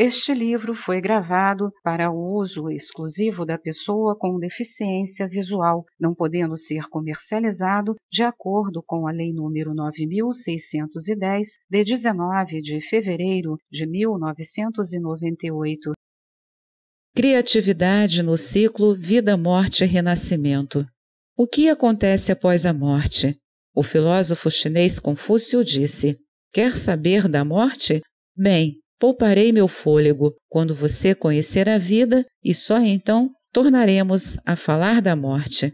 Este livro foi gravado para uso exclusivo da pessoa com deficiência visual, não podendo ser comercializado de acordo com a Lei nº 9610 de 19 de fevereiro de 1998. Criatividade no ciclo Vida, Morte e Renascimento. O que acontece após a morte? O filósofo chinês Confúcio disse: Quer saber da morte? Bem, Pouparei meu fôlego quando você conhecer a vida e só então tornaremos a falar da morte.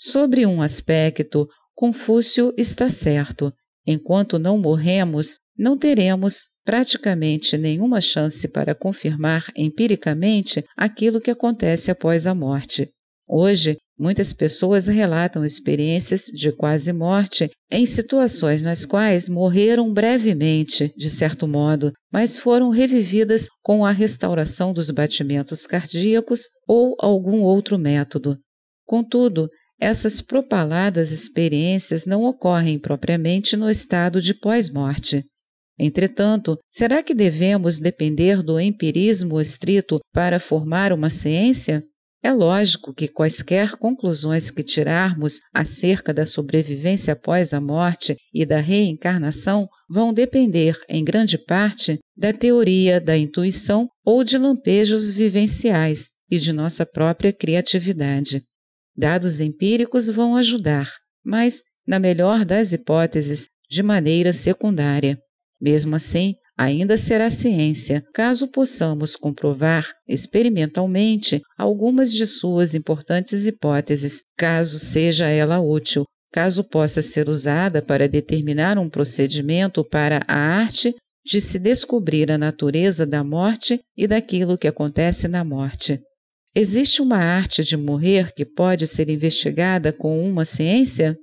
Sobre um aspecto, Confúcio está certo. Enquanto não morremos, não teremos praticamente nenhuma chance para confirmar empiricamente aquilo que acontece após a morte. Hoje, muitas pessoas relatam experiências de quase morte em situações nas quais morreram brevemente, de certo modo, mas foram revividas com a restauração dos batimentos cardíacos ou algum outro método. Contudo, essas propaladas experiências não ocorrem propriamente no estado de pós-morte. Entretanto, será que devemos depender do empirismo estrito para formar uma ciência? É lógico que quaisquer conclusões que tirarmos acerca da sobrevivência após a morte e da reencarnação vão depender, em grande parte, da teoria, da intuição ou de lampejos vivenciais e de nossa própria criatividade. Dados empíricos vão ajudar, mas, na melhor das hipóteses, de maneira secundária. Mesmo assim, ainda será ciência, caso possamos comprovar experimentalmente algumas de suas importantes hipóteses, caso seja ela útil, caso possa ser usada para determinar um procedimento para a arte de se descobrir a natureza da morte e daquilo que acontece na morte. Existe uma arte de morrer que pode ser investigada com uma ciência?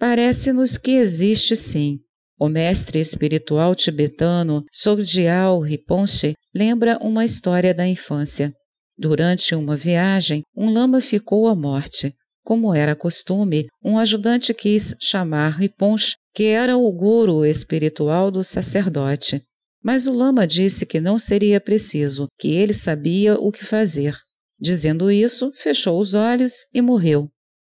Parece-nos que existe sim, o mestre espiritual tibetano Sogyal Rinpoche lembra uma história da infância. Durante uma viagem, um lama ficou à morte. Como era costume, um ajudante quis chamar Rinpoche, que era o guru espiritual do sacerdote. Mas o lama disse que não seria preciso, que ele sabia o que fazer. Dizendo isso, fechou os olhos e morreu.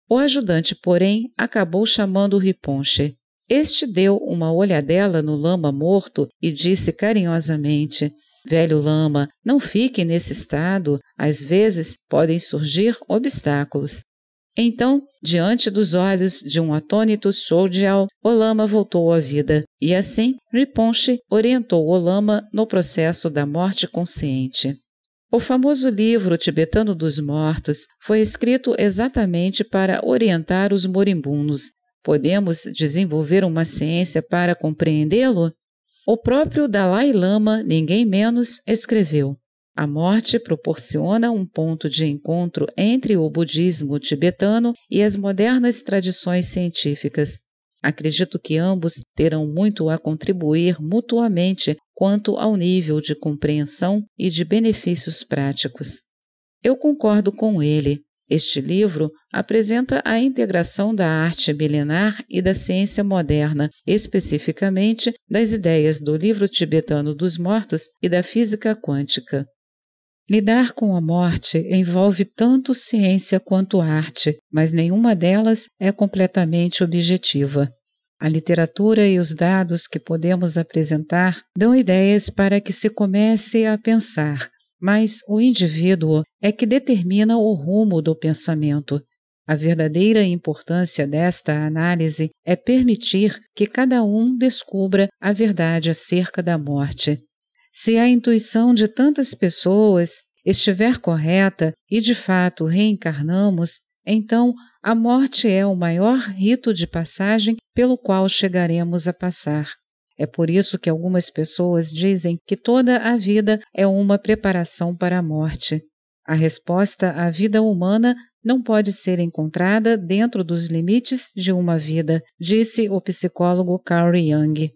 O ajudante, porém, acabou chamando Riponche. Este deu uma olhadela no lama morto e disse carinhosamente: Velho lama, não fique nesse estado, às vezes podem surgir obstáculos. Então, diante dos olhos de um atônito Soldial, lama voltou à vida, e assim Riponche orientou o lama no processo da morte consciente. O famoso livro Tibetano dos Mortos foi escrito exatamente para orientar os moribundos, Podemos desenvolver uma ciência para compreendê-lo? O próprio Dalai Lama, ninguém menos, escreveu: A morte proporciona um ponto de encontro entre o budismo tibetano e as modernas tradições científicas. Acredito que ambos terão muito a contribuir mutuamente quanto ao nível de compreensão e de benefícios práticos. Eu concordo com ele. Este livro apresenta a integração da arte milenar e da ciência moderna, especificamente das ideias do livro tibetano dos mortos e da física quântica. Lidar com a morte envolve tanto ciência quanto arte, mas nenhuma delas é completamente objetiva. A literatura e os dados que podemos apresentar dão ideias para que se comece a pensar, mas o indivíduo é que determina o rumo do pensamento. A verdadeira importância desta análise é permitir que cada um descubra a verdade acerca da morte. Se a intuição de tantas pessoas estiver correta e de fato reencarnamos, então a morte é o maior rito de passagem pelo qual chegaremos a passar. É por isso que algumas pessoas dizem que toda a vida é uma preparação para a morte. A resposta à vida humana não pode ser encontrada dentro dos limites de uma vida, disse o psicólogo Carl Jung.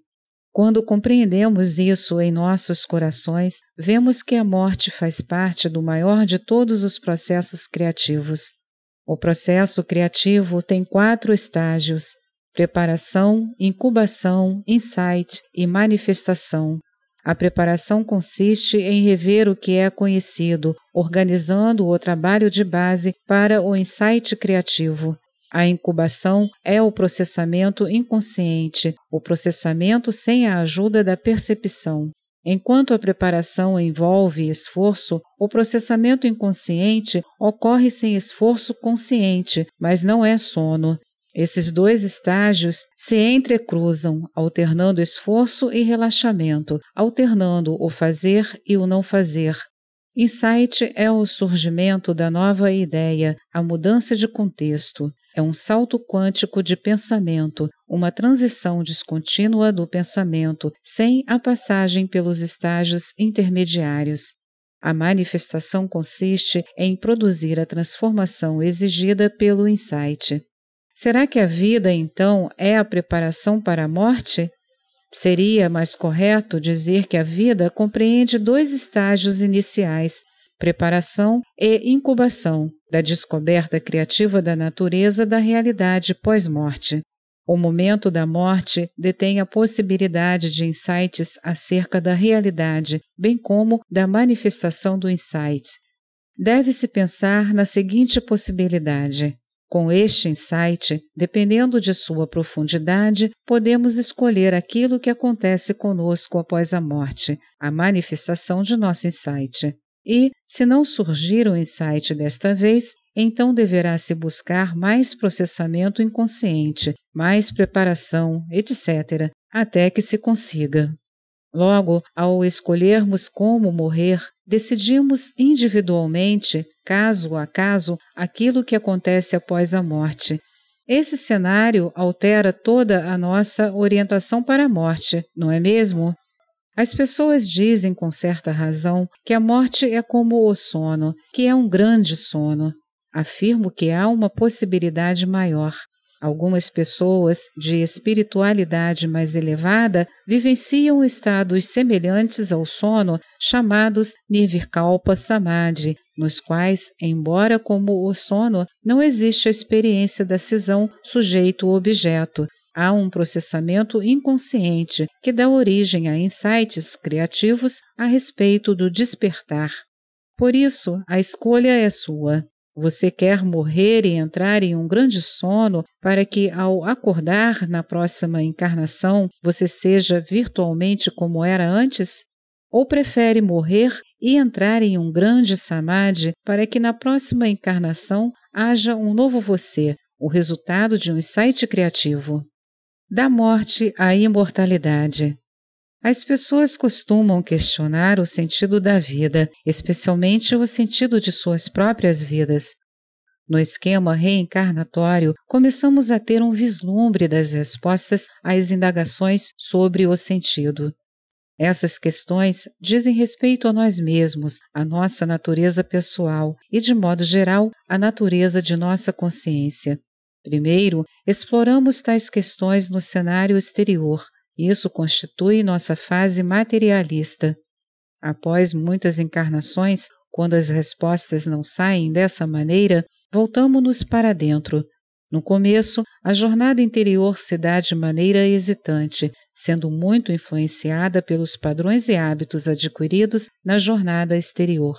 Quando compreendemos isso em nossos corações, vemos que a morte faz parte do maior de todos os processos criativos. O processo criativo tem quatro estágios: preparação, incubação, insight e manifestação. A preparação consiste em rever o que é conhecido, organizando o trabalho de base para o insight criativo. A incubação é o processamento inconsciente, o processamento sem a ajuda da percepção. Enquanto a preparação envolve esforço, o processamento inconsciente ocorre sem esforço consciente, mas não é sono. Esses dois estágios se entrecruzam, alternando esforço e relaxamento, alternando o fazer e o não fazer. Insight é o surgimento da nova ideia, a mudança de contexto. É um salto quântico de pensamento, uma transição descontínua do pensamento, sem a passagem pelos estágios intermediários. A manifestação consiste em produzir a transformação exigida pelo insight. Será que a vida, então, é a preparação para a morte? Seria mais correto dizer que a vida compreende dois estágios iniciais: preparação e incubação, da descoberta criativa da natureza da realidade pós-morte. O momento da morte detém a possibilidade de insights acerca da realidade, bem como da manifestação do insight. Deve-se pensar na seguinte possibilidade: com este insight, dependendo de sua profundidade, podemos escolher aquilo que acontece conosco após a morte, a manifestação de nosso insight. E, se não surgir o um insight desta vez, então deverá se buscar mais processamento inconsciente, mais preparação, etc., até que se consiga. Logo, ao escolhermos como morrer, decidimos individualmente, caso a caso, aquilo que acontece após a morte. Esse cenário altera toda a nossa orientação para a morte, não é mesmo? As pessoas dizem com certa razão que a morte é como o sono, que é um grande sono. Afirmo que há uma possibilidade maior. Algumas pessoas de espiritualidade mais elevada vivenciam estados semelhantes ao sono, chamados Nirvikalpa Samadhi, nos quais, embora como o sono, não existe a experiência da cisão sujeito-objeto. Há um processamento inconsciente que dá origem a insights criativos a respeito do despertar. Por isso, a escolha é sua. Você quer morrer e entrar em um grande sono para que, ao acordar na próxima encarnação, você seja virtualmente como era antes? Ou prefere morrer e entrar em um grande samadhi para que na próxima encarnação haja um novo você, o resultado de um insight criativo? Da morte à imortalidade. As pessoas costumam questionar o sentido da vida, especialmente o sentido de suas próprias vidas. No esquema reencarnatório, começamos a ter um vislumbre das respostas às indagações sobre o sentido. Essas questões dizem respeito a nós mesmos, à nossa natureza pessoal e, de modo geral, à natureza de nossa consciência. Primeiro, exploramos tais questões no cenário exterior, isso constitui nossa fase materialista. Após muitas encarnações, quando as respostas não saem dessa maneira, voltamos-nos para dentro. No começo, a jornada interior se dá de maneira hesitante, sendo muito influenciada pelos padrões e hábitos adquiridos na jornada exterior.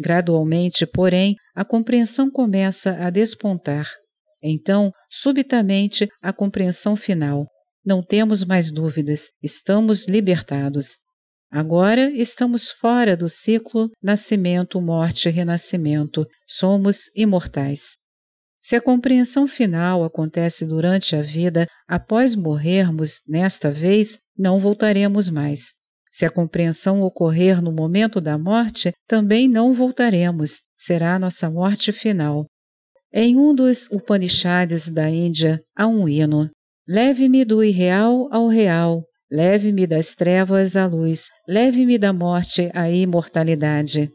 Gradualmente, porém, a compreensão começa a despontar. Então, subitamente, a compreensão final, não temos mais dúvidas, estamos libertados. Agora estamos fora do ciclo nascimento, morte, renascimento. Somos imortais. Se a compreensão final acontece durante a vida, após morrermos, nesta vez, não voltaremos mais. Se a compreensão ocorrer no momento da morte, também não voltaremos, será nossa morte final. Em um dos Upanishads da Índia há um hino Leve-me do irreal ao real, leve-me das trevas à luz, leve-me da morte à imortalidade.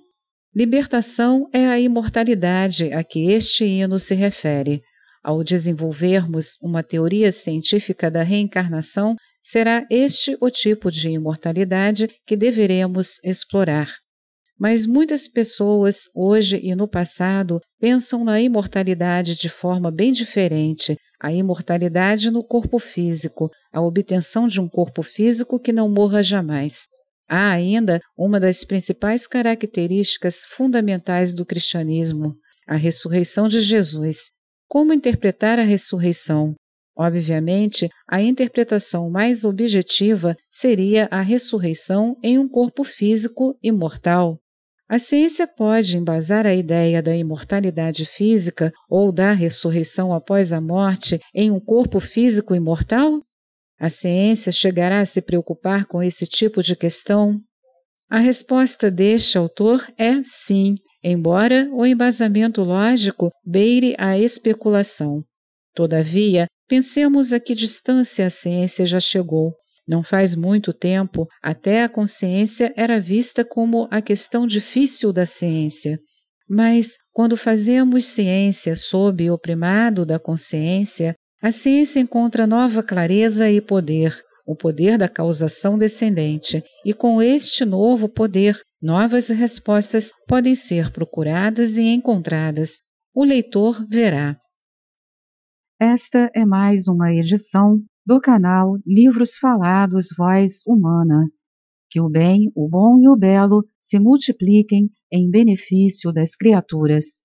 Libertação é a imortalidade a que este hino se refere. Ao desenvolvermos uma teoria científica da reencarnação, será este o tipo de imortalidade que deveremos explorar. Mas muitas pessoas, hoje e no passado, pensam na imortalidade de forma bem diferente, a imortalidade no corpo físico, a obtenção de um corpo físico que não morra jamais. Há ainda uma das principais características fundamentais do cristianismo, a ressurreição de Jesus. Como interpretar a ressurreição? Obviamente, a interpretação mais objetiva seria a ressurreição em um corpo físico imortal. A ciência pode embasar a ideia da imortalidade física ou da ressurreição após a morte em um corpo físico imortal? A ciência chegará a se preocupar com esse tipo de questão? A resposta deste autor é sim, embora o embasamento lógico beire a especulação. Todavia, pensemos a que distância a ciência já chegou não faz muito tempo, até a consciência era vista como a questão difícil da ciência. Mas, quando fazemos ciência sob o primado da consciência, a ciência encontra nova clareza e poder, o poder da causação descendente, e com este novo poder, novas respostas podem ser procuradas e encontradas. O leitor verá. Esta é mais uma edição do canal Livros Falados Voz Humana. Que o bem, o bom e o belo se multipliquem em benefício das criaturas.